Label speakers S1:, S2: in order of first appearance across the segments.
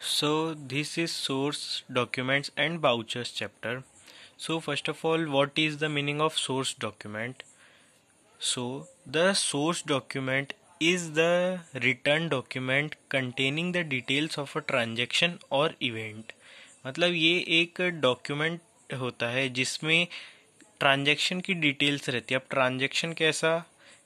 S1: so this is source documents and vouchers chapter so first of all what is the meaning of source document so the source document is the return document containing the details of a transaction or event मतलब ये एक document होता है जिसमें transaction की details रहती है अब transaction कैसा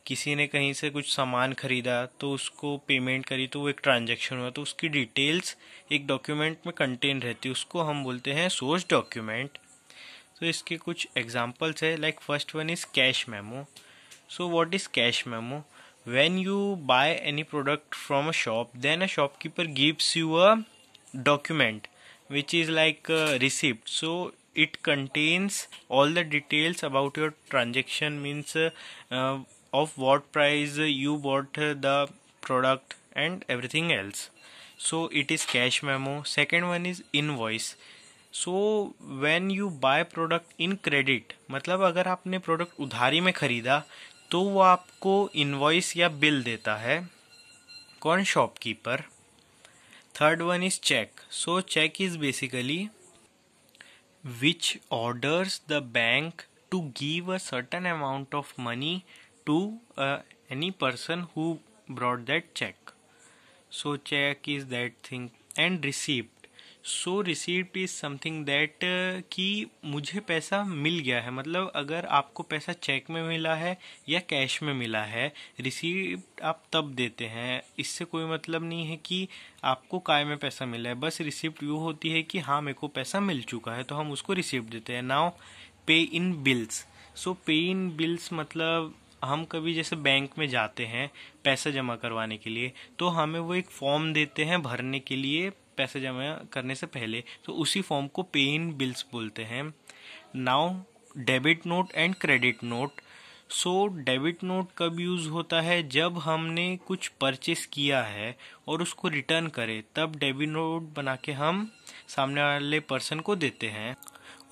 S1: किसी ने कहीं से कुछ सामान खरीदा तो उसको पेमेंट करी तो वो एक ट्रांजेक्शन हुआ तो उसकी डिटेल्स एक डॉक्यूमेंट में कंटेन रहती है उसको हम बोलते हैं सोर्स डॉक्यूमेंट तो इसके कुछ एग्जांपल्स है like first one is cash memo so what is cash memo when you buy any product from a shop then a shopkeeper gives you a document which is like receipt so it contains all the details about your transaction means of what price you bought the product and everything else so it is cash memo second one is invoice so when you buy product in credit मतलब अगर आपने product उधारी में ख़रीदा तो वो आपको invoice या बिल देता है कौन shopkeeper third one is cheque so cheque is basically which orders the bank to give a certain amount of money to any person who brought that cheque so cheque is that thing and and so receipt is something that कि मुझे पैसा मिल गया है मतलब अगर आपको पैसा check में मिला है या कैश में मिला है रिसीप्ट आप तब देते हैं इससे कोई मतलब नहीं है कि आपको काय में पैसा मिला है बस रिसिप्ट यू होती है कि हाँ मेरे को पैसा मिल चुका है तो हम उसको रिसिप्ट देते हैं नाउ पे इन बिल्स सो पे इन बिल्स मतलब हम कभी जैसे बैंक में जाते हैं पैसे जमा करवाने के लिए तो हमें वो एक फॉर्म देते हैं भरने के लिए पैसे जमा करने से पहले तो उसी फॉर्म को पे इन बिल्स बोलते हैं now debit note and credit note so debit note कब यूज़ होता है जब हमने कुछ परचेस किया है और उसको रिटर्न करें तब डेबिट नोट बना के हम सामने वाले पर्सन को देते हैं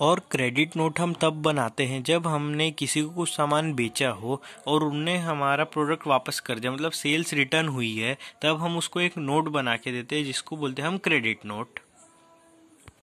S1: और क्रेडिट नोट हम तब बनाते हैं जब हमने किसी को कुछ सामान बेचा हो और उनने हमारा प्रोडक्ट वापस कर दिया मतलब सेल्स रिटर्न हुई है तब हम उसको एक नोट बना के देते हैं जिसको बोलते हैं हम क्रेडिट नोट